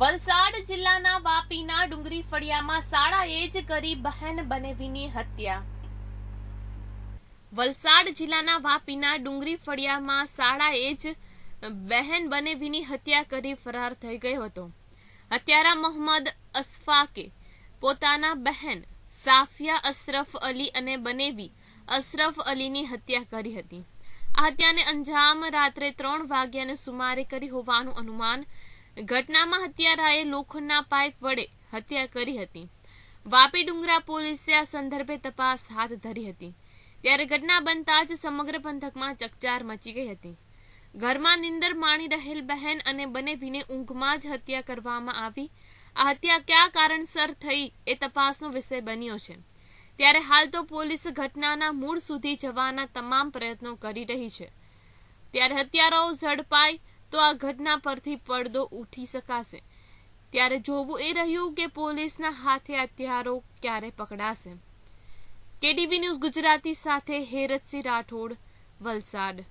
વલસાડ જિલ્લાના વાપીના ડુંગરી ફળિયામાં શાળાએ જ કરી બહેન બનેવીની હત્યા વલસાડ જિલ્લાના વાપીના ડુંગરી ફળિયામાં શાળાએ જ બહેન બનેવીની હત્યા કરી ફરાર થઈ ગયો હતો હત્યારા મોહમ્મદ અસફાકે પોતાના બહેન સાફિયા અશરફ અલી અને બનેવી અશરફ અલીની હત્યા કરી હતી આ હત્યાને અંજામ રાત્રે ત્રણ વાગ્યાને સુમારે કરી હોવાનું અનુમાન ઘટનામાં હત્યારાએ લોખંડના પાઇપ વડે હત્યા કરી હતી વાપી ડુંગરા પોલીસે આ સંદર્ભે તપાસ હાથ ધરી હતી ત્યારે ઘટના બનતા જ સમગ્ર પંથકમાં ચકચાર મચી ગઈ હતી ઘરમાં નિંદર માણી રહેલ બહેન અને બંને ભીને ઊંઘમાં જ હત્યા કરવામાં આવી આ હત્યા કયા કારણસર થઈ એ તપાસનો વિષય બન્યો છે ત્યારે હાલ તો પોલીસ ઘટનાના મૂળ સુધી જવાના તમામ પ્રયત્નો કરી રહી છે ત્યારે હત્યારાઓ ઝડપાઈ તો આ ઘટના પરથી પડદો ઉઠી શકાશે ત્યારે જોવું એ રહ્યું કે પોલીસના હાથે હથિયારો ક્યારે પકડાશે કેડીબી ન્યૂઝ ગુજરાતી સાથે હેરતસિંહ રાઠોડ વલસાડ